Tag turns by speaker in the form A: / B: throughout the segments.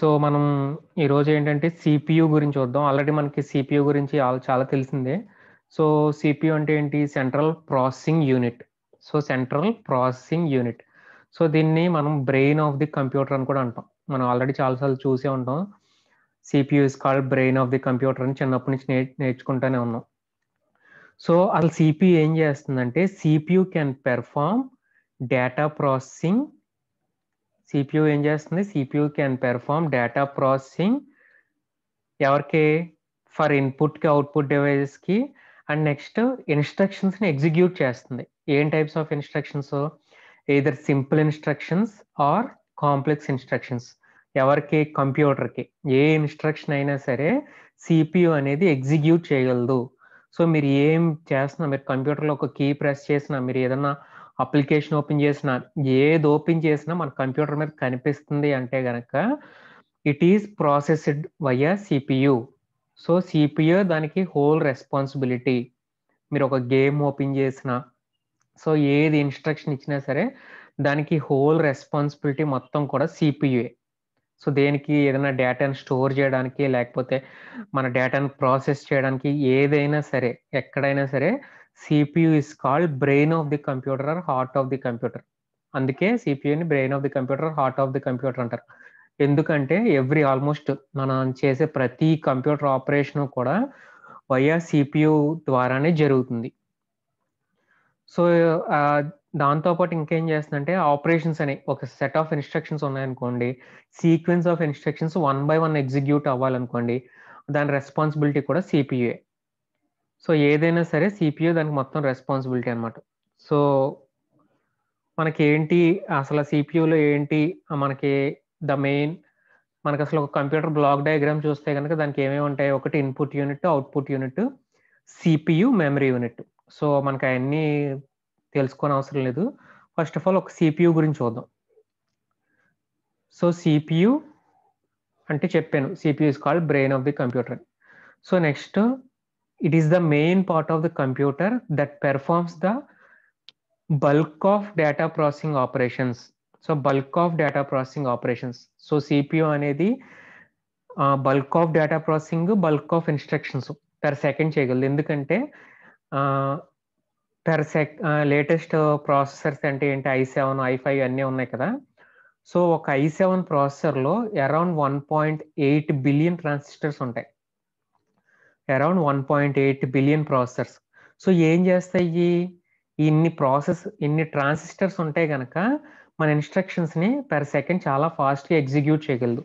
A: so మనం ఈరోజు ఏంటంటే సిపియు గురించి చూద్దాం ఆల్రెడీ మనకి సిపియు గురించి చాలా తెలిసిందే సో సిపియు అంటే ఏంటి central processing unit so central processing unit so దీన్ని మనం బ్రెయిన్ ఆఫ్ ది కంప్యూటర్ అని కూడా అంటాం మనం ఆల్రెడీ చాలాసార్లు చూసే ఉంటాం CPU is called brain of the computer అని చిన్నప్పటి నుంచి నేర్ నేర్చుకుంటూనే ఉన్నాం సో అసలు సిపియు ఏం చేస్తుందంటే CPU can perform data processing CPU ఏం చేస్తుంది CPU can perform data processing ఎవరికి ఫర్ ఇన్పుట్కి అవుట్పుట్ కి అండ్ నెక్స్ట్ ఇన్స్ట్రక్షన్స్ని ఎగ్జిక్యూట్ చేస్తుంది ఏం types of instructions either simple instructions or complex instructions ఎవరికి కంప్యూటర్కి ఏ ఇన్స్ట్రక్షన్ అయినా సరే సిపియు అనేది ఎగ్జిక్యూట్ చేయగలదు సో మీరు ఏం చేస్తున్నా మీరు కంప్యూటర్లో ఒక కీ ప్రెస్ చేసినా మీరు ఏదైనా అప్లికేషన్ ఓపెన్ చేసిన ఏది ఓపెన్ చేసినా మన కంప్యూటర్ మీద కనిపిస్తుంది అంటే గనక it is processed via CPU so CPU దానికి హోల్ రెస్పాన్సిబిలిటీ మీరు ఒక గేమ్ ఓపెన్ చేసిన సో ఏది ఇన్స్ట్రక్షన్ ఇచ్చినా సరే దానికి హోల్ రెస్పాన్సిబిలిటీ మొత్తం కూడా సిపియుఏ సో దేనికి ఏదైనా డేటాను స్టోర్ చేయడానికి లేకపోతే మన డేటాను ప్రాసెస్ చేయడానికి ఏదైనా సరే ఎక్కడైనా సరే CPU is called brain of the computer or heart of the computer అందుకే సిపియుని brain of the computer heart of the computer అంటారు ఎందుకంటే ఎవ్రీ ఆల్మోస్ట్ మనం చేసే ప్రతి కంప్యూటర్ ఆపరేషన్ కూడా వయా సిపియు ద్వారానే జరుగుతుంది సో దాంతోపాటు ఇంకేం చేస్తుందంటే ఆపరేషన్స్ అనే ఒక సెట్ ఆఫ్ ఇన్స్ట్రక్షన్స్ ఉన్నాయనుకోండి sequence of instructions one by one execute అవ్వాలనుకోండి దాని రెస్పాన్సిబిలిటీ కూడా సిపియుఏ సో ఏదైనా సరే సిపియు దానికి మొత్తం రెస్పాన్సిబిలిటీ అనమాట సో మనకి ఏంటి అసలు సిపియూలో ఏంటి మనకి ద మెయిన్ మనకి అసలు ఒక కంప్యూటర్ బ్లాక్ డయాగ్రామ్ చూస్తే కనుక దానికి ఏమేమి ఉంటాయి ఒకటి input unit output unit CPU memory unit so మనకి అవన్నీ తెలుసుకోని అవసరం లేదు ఫస్ట్ ఆఫ్ ఆల్ ఒక సిపియు గురించి చూద్దాం సో సిపియు అంటే చెప్పాను CPU is called brain of the computer so next it is the main part of the computer that performs the bulk of data processing operations so bulk of data processing operations so CPU అనేది bulk of data processing bulk of instructions per second చేయగలదు ఎందుకంటే per check latest processors అంటే ఏంటి I seven I five అన్నీ ఉన్నాయి కదా so ఒక I seven ప్రాసెసర్లో around one point eight billion transistors ఉంటాయి around one point eight billion processors so ఏం చేస్తాయి ఇన్ని ప్రాసెస్ ఇన్ని ట్రాన్సిస్టర్స్ ఉంటాయి కనుక మన ఇన్స్ట్రక్షన్స్ని పర్ సెకండ్ చాలా ఫాస్ట్గా ఎగ్జిక్యూట్ చేయగలదు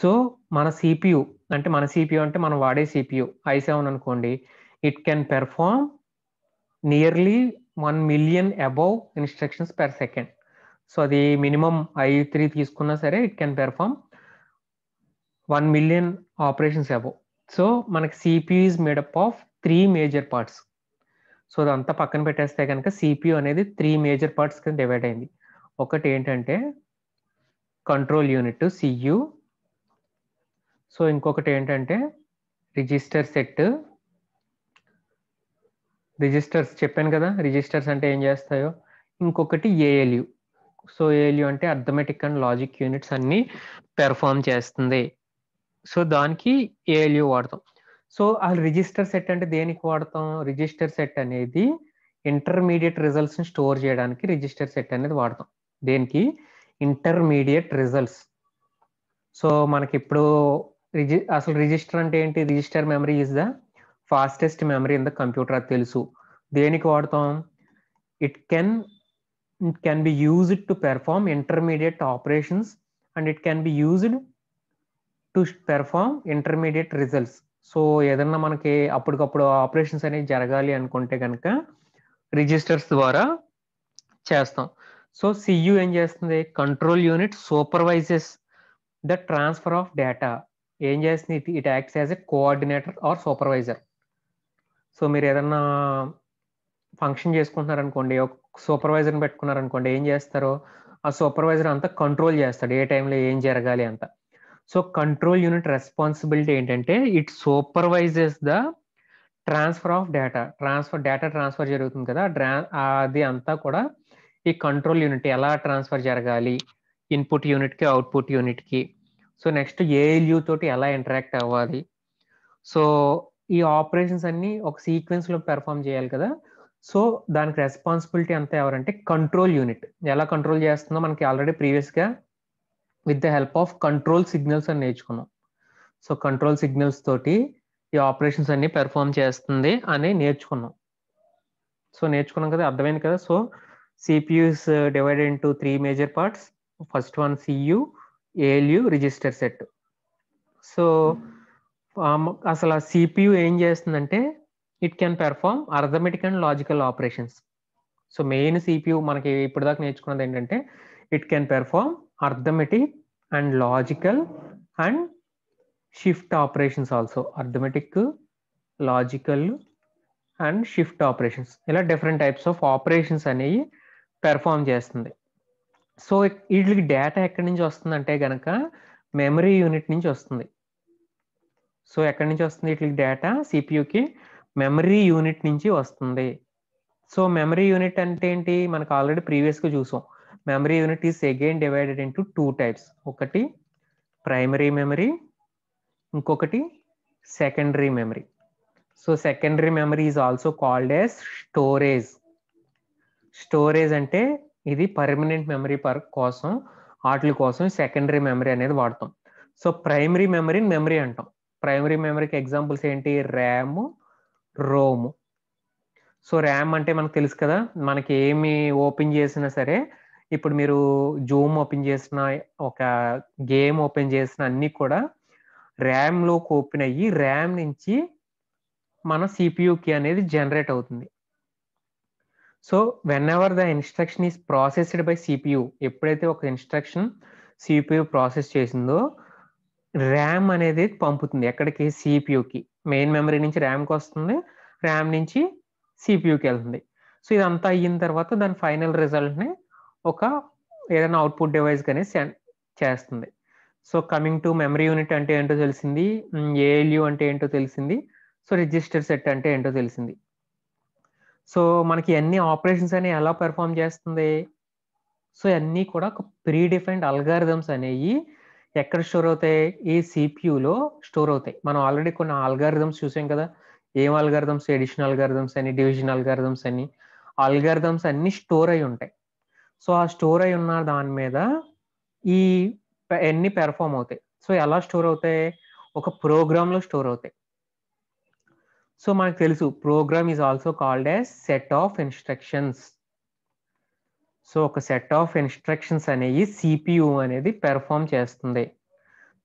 A: సో మన సిపియు అంటే మన సిపియు అంటే మనం వాడే సిపియు ఐ సెవెన్ అనుకోండి it can perform nearly one million above instructions per second so అది మినిమం ఐ త్రీ తీసుకున్నా సరే it can perform one million operations above so మనకి CPU is made up of three major parts so అదంతా పక్కన పెట్టేస్తే కనుక CPU అనేది three major parts కింద డివైడ్ అయింది ఒకటి ఏంటంటే కంట్రోల్ యూనిట్ సియు సో ఇంకొకటి ఏంటంటే రిజిస్టర్ సెట్ రిజిస్టర్స్ చెప్పాను కదా రిజిస్టర్స్ అంటే ఏం చేస్తాయో ఇంకొకటి ఏఎల్యు సో ఏఎల్యు అంటే అర్థమెటిక్ అండ్ లాజిక్ యూనిట్స్ అన్నీ పెర్ఫామ్ చేస్తుంది సో దానికి ఏఎల్యూ వాడతాం సో ఆ రిజిస్టర్ సెట్ అంటే దేనికి వాడతాం రిజిస్టర్ సెట్ అనేది ఇంటర్మీడియట్ రిజల్ట్స్ని స్టోర్ చేయడానికి రిజిస్టర్ సెట్ అనేది వాడతాం దేనికి ఇంటర్మీడియట్ రిజల్ట్స్ సో మనకి ఇప్పుడు రిజి అసలు రిజిస్టర్ అంటే ఏంటి register memory is the fastest memory in the computer అది తెలుసు దేనికి వాడతాం it can it can be used to perform intermediate operations and it can be used to perform intermediate results so ఏదన్నా మనకి అప్పటికప్పుడు ఆపరేషన్స్ అనేవి జరగాలి అనుకుంటే కనుక రిజిస్టర్స్ ద్వారా చేస్తాం సో సియు ఏం చేస్తుంది control unit supervises the transfer of data ఏం చేస్తుంది it it acts as a coordinator or supervisor so మీరు ఏదన్నా ఫంక్షన్ చేసుకుంటున్నారనుకోండి ఒక సూపర్వైజర్ని పెట్టుకున్నారనుకోండి ఏం చేస్తారో ఆ సూపర్వైజర్ అంతా కంట్రోల్ చేస్తాడు ఏ టైంలో ఏం జరగాలి అంతా సో కంట్రోల్ యూనిట్ రెస్పాన్సిబిలిటీ ఏంటంటే it supervises the transfer of data transfer data transfer జరుగుతుంది కదా అది అంతా కూడా ఈ కంట్రోల్ యూనిట్ ఎలా ట్రాన్స్ఫర్ జరగాలి ఇన్పుట్ యూనిట్కి అవుట్పుట్ యూనిట్కి సో నెక్స్ట్ ఏఎల్యూ తోటి ఎలా ఇంటరాక్ట్ అవ్వాలి సో ఈ ఆపరేషన్స్ అన్నీ ఒక సీక్వెన్స్లో పెర్ఫామ్ చేయాలి కదా సో దానికి రెస్పాన్సిబిలిటీ అంతా ఎవరంటే కంట్రోల్ యూనిట్ ఎలా కంట్రోల్ చేస్తుందో మనకి ఆల్రెడీ ప్రీవియస్గా with the help of control signals అని నేర్చుకున్నాం సో కంట్రోల్ సిగ్నల్స్ తోటి ఈ ఆపరేషన్స్ అన్ని పెర్ఫామ్ చేస్తుంది అని నేర్చుకున్నాం సో నేర్చుకున్నాం కదా అర్థమైంది కదా so CPUs divided to three major parts first one CU ALU register set so అసలు ఆ సిపియు ఏం చేస్తుందంటే it can perform arithmetic and logical operations so main CPU మనకి ఇప్పటిదాకా నేర్చుకున్నది ఏంటంటే it can perform arithmetic and logical and shift operations also arithmetic logical and shift operations ఇలా different types of operations అనేవి పెర్ఫామ్ చేస్తుంది so వీటికి data ఎక్కడి నుంచి వస్తుంది అంటే కనుక మెమరీ యూనిట్ నుంచి వస్తుంది సో ఎక్కడి నుంచి వస్తుంది వీటికి డేటా సిపియుకి మెమరీ యూనిట్ నుంచి వస్తుంది సో మెమరీ యూనిట్ అంటే ఏంటి మనకు ఆల్రెడీ ప్రీవియస్గా చూసాం memory unit is again divided into two types ఒకటి ప్రైమరీ మెమరీ ఇంకొకటి secondary memory so secondary memory is also called as storage storage అంటే ఇది పర్మనెంట్ మెమరీ పర్ కోసం వాటి కోసం సెకండరీ మెమరీ అనేది వాడతాం సో ప్రైమరీ మెమరీని మెమరీ అంటాం ప్రైమరీ మెమరీకి ఎగ్జాంపుల్స్ ఏంటి ర్యామ్ రోమ్ సో ర్యామ్ అంటే మనకు తెలుసు కదా మనకి ఏమి ఓపెన్ చేసినా సరే ఇప్పుడు మీరు జూమ్ ఓపెన్ చేసిన ఒక గేమ్ ఓపెన్ చేసిన అన్నీ కూడా ర్యామ్లోకి ఓపెన్ అయ్యి ర్యామ్ నుంచి మన సిపియూకి అనేది జనరేట్ అవుతుంది so whenever the instruction is processed by CPU ఎప్పుడైతే ఒక ఇన్స్ట్రక్షన్ సిపియూ ప్రాసెస్ చేసిందో ర్యామ్ అనేది పంపుతుంది ఎక్కడికి సిపియూకి మెయిన్ మెమరీ నుంచి ర్యామ్కి వస్తుంది ర్యామ్ నుంచి సిపియూకి వెళ్తుంది సో ఇదంతా అయిన తర్వాత దాని ఫైనల్ రిజల్ట్ని ఒక ఏదైనా అవుట్పుట్ డివైస్ కానీ చేస్తుంది so coming to memory unit అంటే ఏంటో తెలిసింది ఏఎల్యూ అంటే ఏంటో తెలిసింది సో రిజిస్టర్ సెట్ అంటే ఏంటో తెలిసింది సో మనకి అన్ని ఆపరేషన్స్ అనేవి ఎలా పెర్ఫామ్ చేస్తుంది సో అన్నీ కూడా ఒక ప్రీ డిఫైన్డ్ అల్గారిథమ్స్ అనేవి ఎక్కడ స్టోర్ అవుతాయి ఈ సిపియూలో స్టోర్ అవుతాయి మనం ఆల్రెడీ కొన్ని అల్గారిథమ్స్ చూసాం కదా ఏం అల్గారిథమ్స్ ఎడిషనల్ అల్గారిథమ్స్ అని డివిజన్ అల్గారిథమ్స్ అని అల్గారిథమ్స్ అన్ని స్టోర్ అయి ఉంటాయి సో ఆ స్టోర్ అయి ఉన్న దాని మీద ఈ ఎన్ని పెర్ఫామ్ అవుతాయి సో ఎలా స్టోర్ అవుతాయి ఒక ప్రోగ్రాంలో స్టోర్ అవుతాయి సో మనకు తెలుసు program is also called a set of instructions so ఒక సెట్ ఆఫ్ ఇన్స్ట్రక్షన్స్ అనేవి సిపియు అనేది పెర్ఫామ్ చేస్తుంది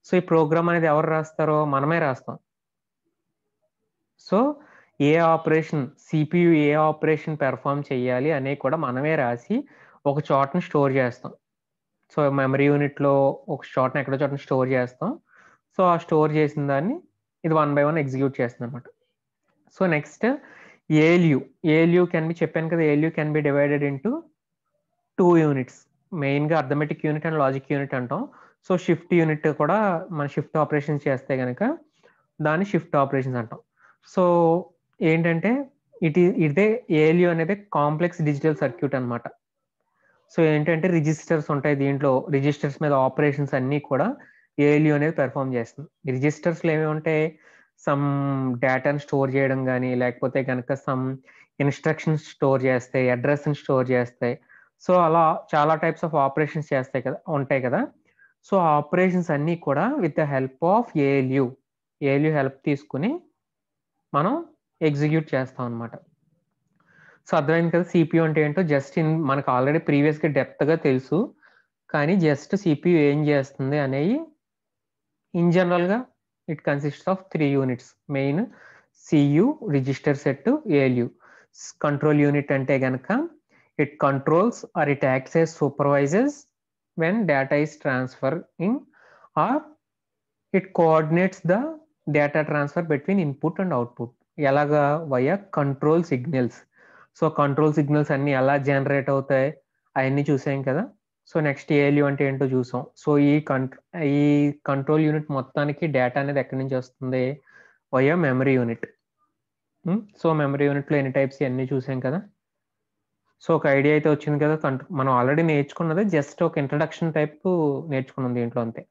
A: సో ఈ ప్రోగ్రామ్ అనేది ఎవరు రాస్తారో మనమే రాస్తాం సో ఏ ఆపరేషన్ సిపియు ఏ ఆపరేషన్ పెర్ఫామ్ చేయాలి అనేది కూడా మనమే రాసి ఒక చోట్ని స్టోర్ చేస్తాం సో మెమరీ యూనిట్లో ఒక చోటని ఎక్కడో చోటని స్టోర్ చేస్తాం సో ఆ స్టోర్ చేసిన దాన్ని ఇది వన్ బై వన్ ఎగ్జిక్యూట్ చేస్తుంది అనమాట so next ఏల్యూ ALU can be చెప్పాను కదా ALU can be divided into two units మెయిన్గా arithmetic unit and logic unit అంటాం సో షిఫ్ట్ యూనిట్ కూడా మన షిఫ్ట్ ఆపరేషన్స్ చేస్తే కనుక దాన్ని షిఫ్ట్ ఆపరేషన్స్ అంటాం సో ఏంటంటే ఇట్ ఇదే ఏఎల్యూ అనేది కాంప్లెక్స్ డిజిటల్ సర్క్యూట్ అనమాట సో ఏంటంటే రిజిస్టర్స్ ఉంటాయి దీంట్లో రిజిస్టర్స్ మీద ఆపరేషన్స్ అన్నీ కూడా ఏఎల్యూ అనేది పెర్ఫామ్ చేస్తుంది రిజిస్టర్స్లో ఏమి ఉంటాయి సమ్ డేటాను స్టోర్ చేయడం కానీ లేకపోతే కనుక సమ్ ఇన్స్ట్రక్షన్స్ స్టోర్ చేస్తాయి అడ్రస్ని స్టోర్ చేస్తాయి సో అలా చాలా టైప్స్ ఆఫ్ ఆపరేషన్స్ చేస్తాయి కదా ఉంటాయి కదా సో ఆ ఆపరేషన్స్ అన్నీ కూడా with the help of ALU ALU help తీసుకుని మనం ఎగ్జిక్యూట్ చేస్తాం అనమాట సో అర్థమైంది కదా సిపియు అంటే ఏంటో జస్ట్ ఇన్ మనకు ఆల్రెడీ ప్రీవియస్గా డెప్త్గా తెలుసు కానీ జస్ట్ సిపియు ఏం చేస్తుంది అనేవి ఇన్ జనరల్గా it consist of three units main CU register set ALU control unit అంటే కనుక it controls or it access supervises when data is transfer in or it coordinates the data transfer between input and output ఎలాగా via control signals so control signals అన్ని ఎలా generate అవుతాయి అవన్నీ చూసాం కదా so next ALU అంటే ఏంటో చూసాం సో ఈ కంట్రో ఈ కంట్రోల్ యూనిట్ మొత్తానికి డేటా అనేది ఎక్కడి నుంచి వస్తుంది వయో మెమరీ యూనిట్ సో మెమరీ యూనిట్లో ఎన్ని టైప్స్ అన్నీ చూసాం కదా సో ఒక ఐడియా అయితే వచ్చింది కదా మనం ఆల్రెడీ నేర్చుకున్నది జస్ట్ ఒక ఇంట్రడక్షన్ టైప్ నేర్చుకున్నాం దీంట్లో అంతే